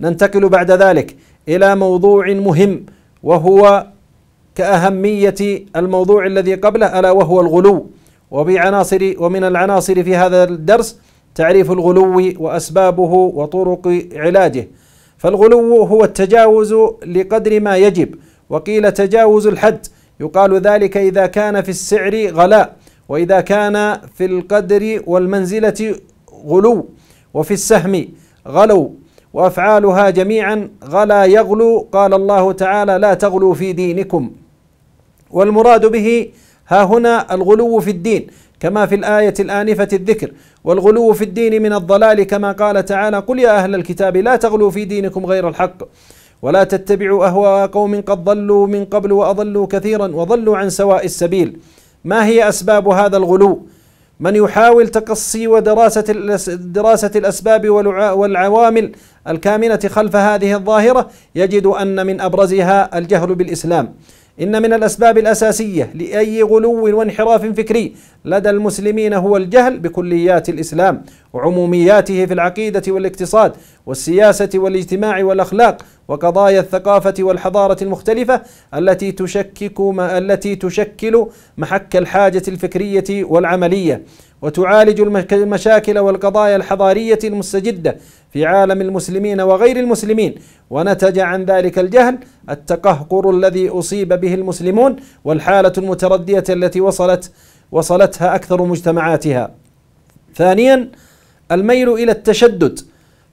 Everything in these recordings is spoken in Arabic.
ننتقل بعد ذلك الى موضوع مهم وهو كاهميه الموضوع الذي قبله الا وهو الغلو وبعناصر ومن العناصر في هذا الدرس تعريف الغلو واسبابه وطرق علاجه فالغلو هو التجاوز لقدر ما يجب وقيل تجاوز الحد يقال ذلك اذا كان في السعر غلاء واذا كان في القدر والمنزله غلو وفي السهم غلو وافعالها جميعا غلا يغلو قال الله تعالى لا تغلوا في دينكم والمراد به ها هنا الغلو في الدين كما في الآية الآنفة الذكر والغلو في الدين من الضلال كما قال تعالى قل يا أهل الكتاب لا تغلوا في دينكم غير الحق ولا تتبعوا أهواء قوم قد ضلوا من قبل وأضلوا كثيرا وضلوا عن سواء السبيل ما هي أسباب هذا الغلو؟ من يحاول تقصي ودراسة دراسة الأسباب والعوامل الكامنة خلف هذه الظاهرة يجد أن من أبرزها الجهل بالإسلام إن من الأسباب الأساسية لأي غلو وانحراف فكري لدى المسلمين هو الجهل بكليات الإسلام وعمومياته في العقيدة والاقتصاد والسياسة والاجتماع والأخلاق وقضايا الثقافة والحضارة المختلفة التي تشكك ما التي تشكل محك الحاجة الفكرية والعملية وتعالج المشاكل والقضايا الحضارية المستجدة في عالم المسلمين وغير المسلمين ونتج عن ذلك الجهل التقهقر الذي أصيب به المسلمون والحالة المتردية التي وصلت وصلتها أكثر مجتمعاتها ثانيا الميل إلى التشدد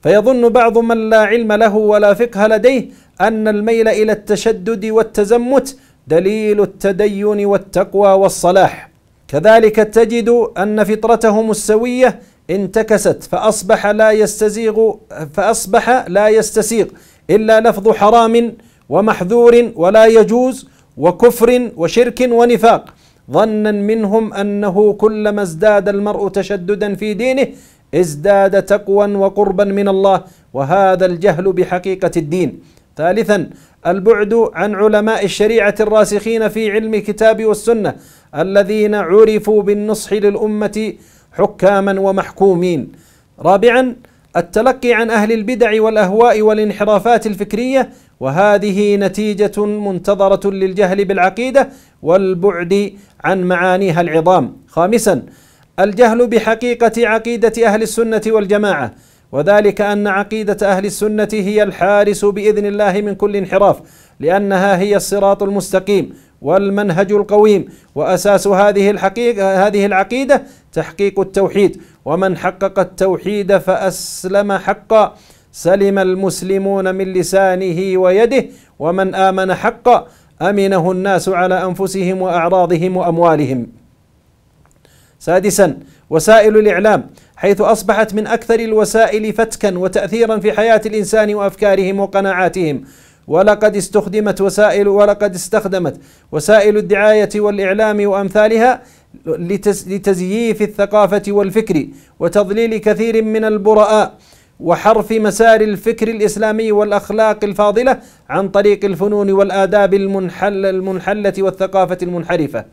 فيظن بعض من لا علم له ولا فقه لديه أن الميل إلى التشدد والتزمت دليل التدين والتقوى والصلاح كذلك تجد أن فطرتهم السوية انتكست فأصبح لا يستزيغ فأصبح لا يستسيغ إلا لفظ حرام ومحذور ولا يجوز وكفر وشرك ونفاق ظنا منهم أنه كلما ازداد المرء تشددا في دينه ازداد تقوى وقربا من الله وهذا الجهل بحقيقة الدين ثالثا البعد عن علماء الشريعة الراسخين في علم الكتاب والسنة الذين عرفوا بالنصح للأمة حكاما ومحكومين رابعا التلقي عن أهل البدع والأهواء والانحرافات الفكرية وهذه نتيجة منتظرة للجهل بالعقيدة والبعد عن معانيها العظام خامسا الجهل بحقيقة عقيدة أهل السنة والجماعة وذلك أن عقيدة أهل السنة هي الحارس بإذن الله من كل انحراف لأنها هي الصراط المستقيم والمنهج القويم وأساس هذه الحقيقة هذه العقيدة تحقيق التوحيد ومن حقق التوحيد فأسلم حقا سلم المسلمون من لسانه ويده ومن آمن حقا أمنه الناس على أنفسهم وأعراضهم وأموالهم سادسا وسائل الإعلام حيث أصبحت من أكثر الوسائل فتكا وتأثيرا في حياة الإنسان وأفكارهم وقناعاتهم ولقد استخدمت وسائل ولقد استخدمت وسائل الدعاية والإعلام وأمثالها لتزييف الثقافة والفكر وتضليل كثير من البراء وحرف مسار الفكر الإسلامي والأخلاق الفاضلة عن طريق الفنون والآداب المنحل المنحلة والثقافة المنحرفة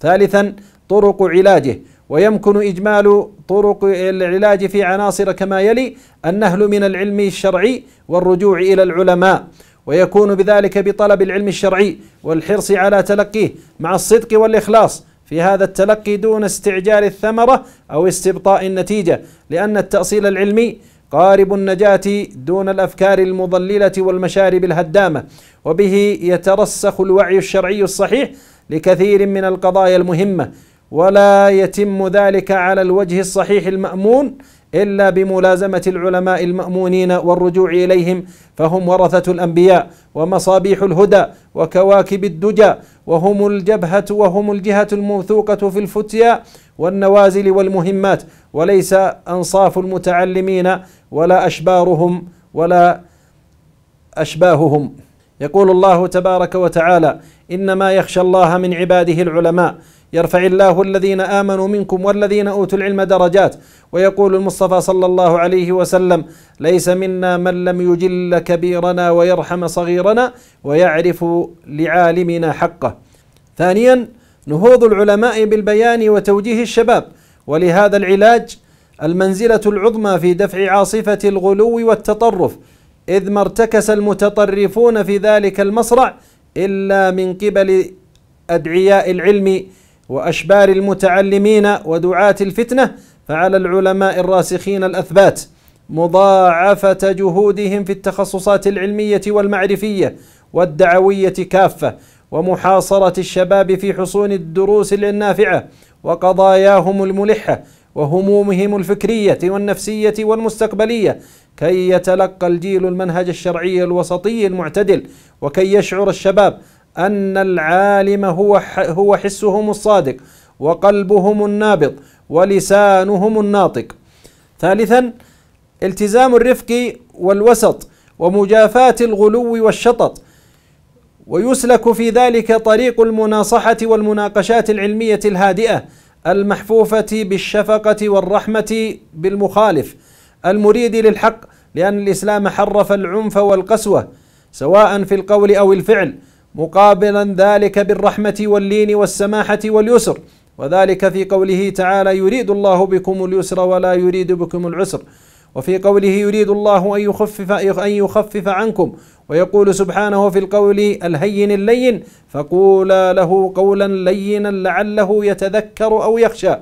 ثالثا طرق علاجه ويمكن إجمال طرق العلاج في عناصر كما يلي النهل من العلم الشرعي والرجوع إلى العلماء ويكون بذلك بطلب العلم الشرعي والحرص على تلقيه مع الصدق والإخلاص في هذا التلقي دون استعجال الثمرة أو استبطاء النتيجة لأن التأصيل العلمي قارب النجاة دون الأفكار المضللة والمشارب الهدامة وبه يترسخ الوعي الشرعي الصحيح لكثير من القضايا المهمة ولا يتم ذلك على الوجه الصحيح المأمون إلا بملازمة العلماء المأمونين والرجوع إليهم فهم ورثة الأنبياء ومصابيح الهدى وكواكب الدجى وهم الجبهة وهم الجهة الموثوقة في الفتيا والنوازل والمهمات وليس أنصاف المتعلمين ولا أشبارهم ولا أشباههم يقول الله تبارك وتعالى انما يخشى الله من عباده العلماء يرفع الله الذين امنوا منكم والذين اوتوا العلم درجات ويقول المصطفى صلى الله عليه وسلم ليس منا من لم يجل كبيرنا ويرحم صغيرنا ويعرف لعالمنا حقه ثانيا نهوض العلماء بالبيان وتوجيه الشباب ولهذا العلاج المنزله العظمى في دفع عاصفه الغلو والتطرف إذ ما ارتكس المتطرفون في ذلك المصرع إلا من قبل أدعياء العلم وأشبار المتعلمين ودعاة الفتنة فعلى العلماء الراسخين الأثبات مضاعفة جهودهم في التخصصات العلمية والمعرفية والدعوية كافة ومحاصرة الشباب في حصون الدروس النافعة وقضاياهم الملحة وهمومهم الفكرية والنفسية والمستقبلية كي يتلقى الجيل المنهج الشرعي الوسطي المعتدل وكي يشعر الشباب أن العالم هو هو حسهم الصادق وقلبهم النابض ولسانهم الناطق. ثالثا التزام الرفق والوسط ومجافاة الغلو والشطط ويسلك في ذلك طريق المناصحة والمناقشات العلمية الهادئة المحفوفة بالشفقة والرحمة بالمخالف المريد للحق لأن الإسلام حرف العنف والقسوة سواء في القول أو الفعل مقابلا ذلك بالرحمة واللين والسماحة واليسر وذلك في قوله تعالى يريد الله بكم اليسر ولا يريد بكم العسر وفي قوله يريد الله أن يخفف أن يخفف عنكم ويقول سبحانه في القول الهين اللين فقولا له قولا لينا لعله يتذكر أو يخشى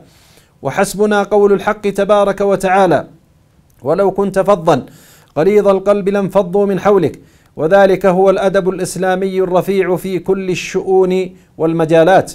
وحسبنا قول الحق تبارك وتعالى ولو كنت فظا غليظ القلب لانفضوا من حولك وذلك هو الأدب الإسلامي الرفيع في كل الشؤون والمجالات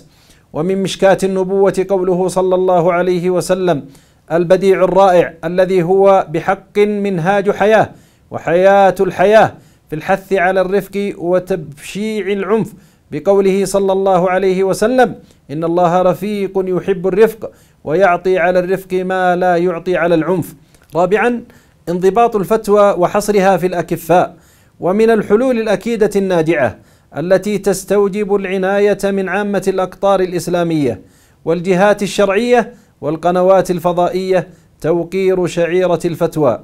ومن مشكاة النبوة قوله صلى الله عليه وسلم البديع الرائع الذي هو بحق منهاج حياه وحياه الحياه في الحث على الرفق وتبشيع العنف بقوله صلى الله عليه وسلم ان الله رفيق يحب الرفق ويعطي على الرفق ما لا يعطي على العنف رابعا انضباط الفتوى وحصرها في الاكفاء ومن الحلول الاكيده الناجعه التي تستوجب العنايه من عامه الاقطار الاسلاميه والجهات الشرعيه والقنوات الفضائية توقير شعيرة الفتوى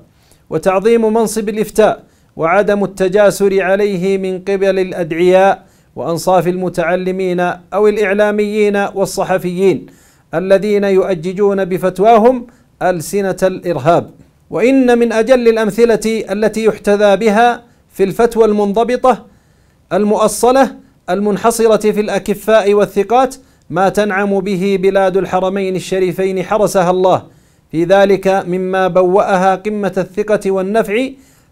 وتعظيم منصب الإفتاء وعدم التجاسر عليه من قبل الأدعياء وأنصاف المتعلمين أو الإعلاميين والصحفيين الذين يؤججون بفتواهم ألسنة الإرهاب وإن من أجل الأمثلة التي يحتذى بها في الفتوى المنضبطة المؤصلة المنحصرة في الأكفاء والثقات ما تنعم به بلاد الحرمين الشريفين حرسها الله في ذلك مما بوأها قمة الثقة والنفع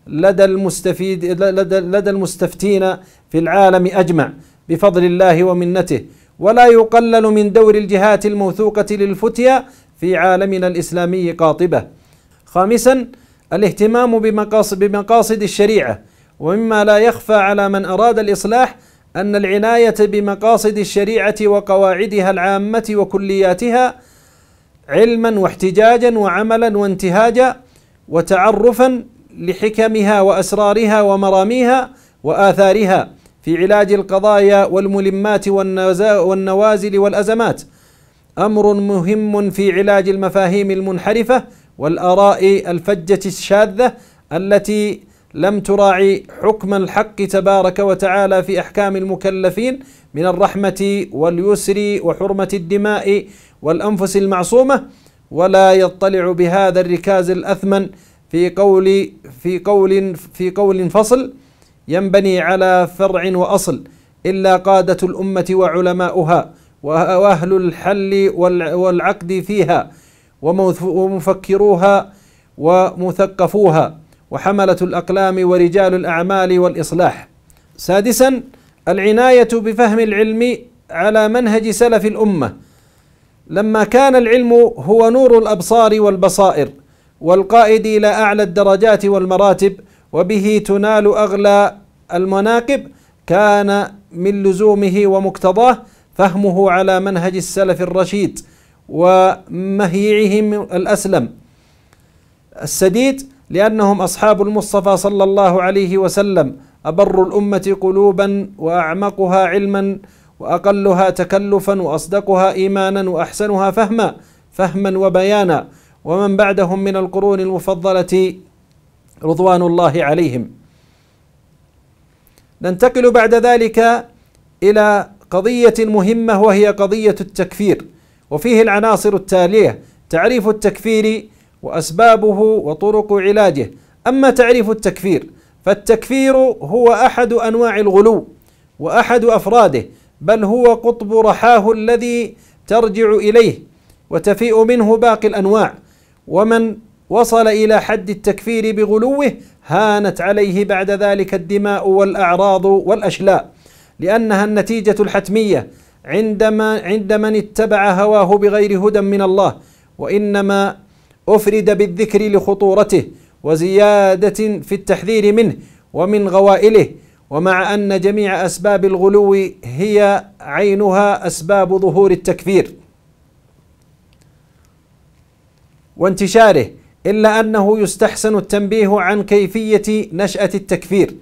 لدى المستفيد لدى, لدى المستفتين في العالم أجمع بفضل الله ومنته ولا يقلل من دور الجهات الموثوقة للفتية في عالمنا الإسلامي قاطبة خامسا الاهتمام بمقاصد, بمقاصد الشريعة ومما لا يخفى على من أراد الإصلاح أن العناية بمقاصد الشريعة وقواعدها العامة وكلياتها علما واحتجاجا وعملا وانتهاجا وتعرفا لحكمها وأسرارها ومراميها وآثارها في علاج القضايا والملمات والنوازل والأزمات أمر مهم في علاج المفاهيم المنحرفة والآراء الفجة الشاذة التي لم تراعي حكم الحق تبارك وتعالى في أحكام المكلفين من الرحمة واليسر وحرمة الدماء والأنفس المعصومة ولا يطلع بهذا الركاز الأثمن في قول في قول في قول فصل ينبني على فرع وأصل إلا قادة الأمة وعلماؤها وأهل الحل والعقد فيها ومفكروها ومثقفوها وحملة الأقلام ورجال الأعمال والإصلاح سادسا العناية بفهم العلم على منهج سلف الأمة لما كان العلم هو نور الأبصار والبصائر والقائد إلى أعلى الدرجات والمراتب وبه تنال أغلى المناقب كان من لزومه ومقتضاه فهمه على منهج السلف الرشيد ومهيعهم الأسلم السديد لأنهم أصحاب المصطفى صلى الله عليه وسلم أبر الأمة قلوبا وأعمقها علما وأقلها تكلفا وأصدقها إيمانا وأحسنها فهما فهما وبيانا ومن بعدهم من القرون المفضلة رضوان الله عليهم. ننتقل بعد ذلك إلى قضية مهمة وهي قضية التكفير وفيه العناصر التالية تعريف التكفير وأسبابه وطرق علاجه أما تعريف التكفير فالتكفير هو أحد أنواع الغلو وأحد أفراده بل هو قطب رحاه الذي ترجع إليه وتفيء منه باقي الأنواع ومن وصل إلى حد التكفير بغلوه هانت عليه بعد ذلك الدماء والأعراض والأشلاء لأنها النتيجة الحتمية عندما عند من اتبع هواه بغير هدى من الله وإنما أفرد بالذكر لخطورته وزيادة في التحذير منه ومن غوائله ومع أن جميع أسباب الغلو هي عينها أسباب ظهور التكفير وانتشاره إلا أنه يستحسن التنبيه عن كيفية نشأة التكفير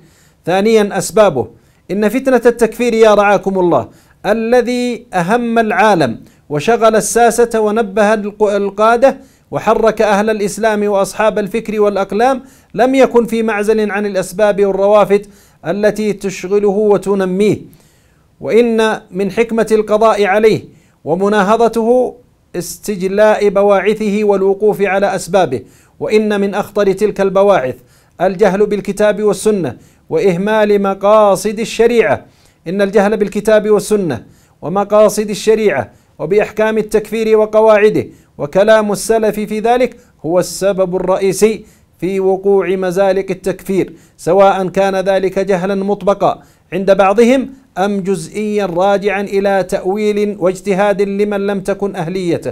ثانيا أسبابه إن فتنة التكفير يا رعاكم الله الذي أهم العالم وشغل الساسة ونبه القادة وحرك أهل الإسلام وأصحاب الفكر والأقلام لم يكن في معزل عن الأسباب والروافد التي تشغله وتنميه وإن من حكمة القضاء عليه ومناهضته استجلاء بواعثه والوقوف على أسبابه وإن من أخطر تلك البواعث الجهل بالكتاب والسنة وإهمال مقاصد الشريعة إن الجهل بالكتاب والسنة ومقاصد الشريعة وبإحكام التكفير وقواعده وكلام السلف في ذلك هو السبب الرئيسي في وقوع مزالق التكفير سواء كان ذلك جهلا مطبقا عند بعضهم أم جزئيا راجعا إلى تأويل واجتهاد لمن لم تكن أهليته